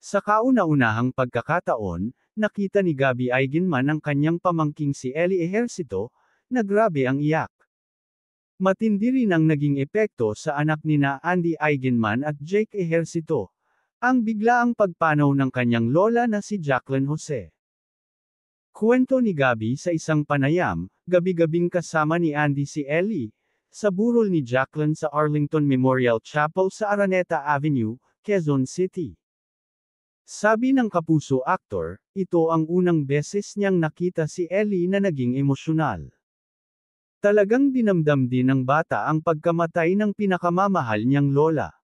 Sa kauna-unahang pagkakataon, nakita ni Gabi Aiginman ang kanyang pamangking si Eli Ejercito, na grabe ang iyak. Matindi rin ang naging epekto sa anak nina Andy Aiginman at Jake Ejercito, ang biglaang pagpanaw ng kanyang lola na si Jacqueline Jose. Kuwento ni Gabi sa isang panayam, gabi-gabing kasama ni Andy si Ellie, sa burol ni Jacqueline sa Arlington Memorial Chapel sa Araneta Avenue, Quezon City. Sabi ng kapuso actor, ito ang unang beses niyang nakita si Ellie na naging emosyonal. Talagang dinamdam din ng bata ang pagkamatay ng pinakamamahal niyang lola.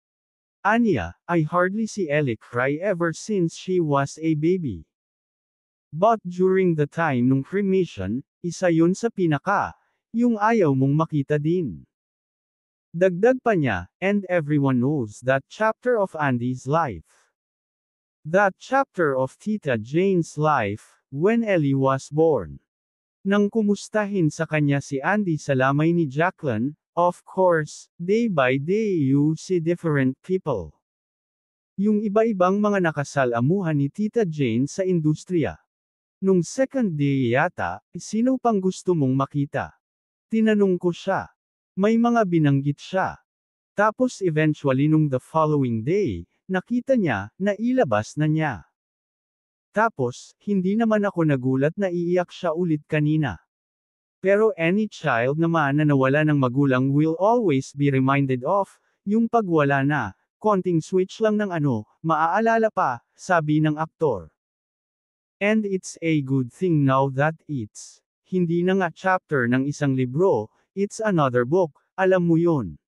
Anya, I hardly see Ellie cry ever since she was a baby. But during the time ng cremation, isa yun sa pinaka, yung ayaw mong makita din. Dagdag pa niya, and everyone knows that chapter of Andy's life. That chapter of Tita Jane's life, when Ellie was born. Nang kumustahin sa kanya si Andy sa lamay ni Jacqueline, of course, day by day you see different people. Yung iba-ibang mga nakasalamuhan ni Tita Jane sa industriya. Nung second day yata, sino pang gusto mong makita? Tinanong ko siya. May mga binanggit siya. Tapos eventually nung the following day, nakita niya, na ilabas na niya. Tapos, hindi naman ako nagulat na iiyak siya ulit kanina. Pero any child naman na nawala ng magulang will always be reminded of, yung pagwala na, konting switch lang ng ano, maaalala pa, sabi ng aktor. And it's a good thing now that it's, hindi na nga chapter ng isang libro, it's another book, alam mo yun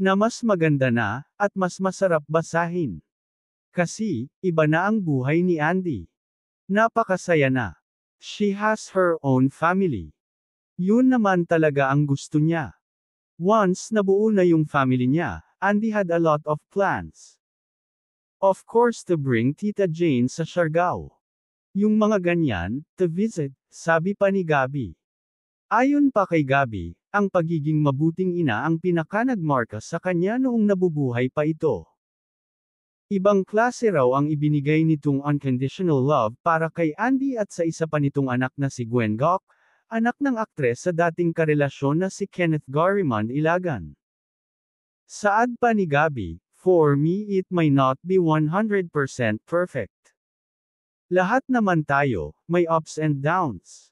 na mas maganda na, at mas masarap basahin. Kasi, iba na ang buhay ni Andy. Napakasaya na. She has her own family. Yun naman talaga ang gusto niya. Once nabuo na yung family niya, Andy had a lot of plans. Of course to bring Tita Jane sa Siargao. Yung mga ganyan, to visit, sabi pa ni Gabi. Ayon pa kay Gabi, ang pagiging mabuting ina ang pinakanagmarka sa kanya noong nabubuhay pa ito. Ibang klase raw ang ibinigay nitong unconditional love para kay Andy at sa isa pa nitong anak na si Gwen Gok, anak ng aktres sa dating karelasyon na si Kenneth Garimond Ilagan. Saad pa ni Gabi, For me it may not be 100% perfect. Lahat naman tayo, may ups and downs.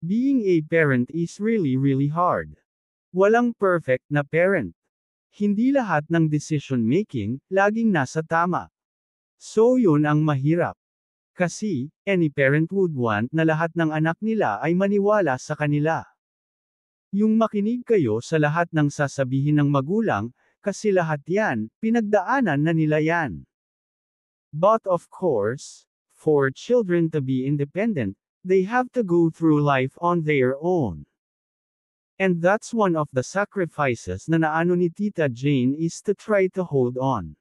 Being a parent is really really hard. Walang perfect na parent. Hindi lahat ng decision making, laging nasa tama. So yun ang mahirap. Kasi, any parent would want na lahat ng anak nila ay maniwala sa kanila. Yung makinig kayo sa lahat ng sasabihin ng magulang, kasi lahat yan, pinagdaanan na nila yan. But of course, for children to be independent, They have to go through life on their own. And that's one of the sacrifices na naano ni Tita Jane is to try to hold on.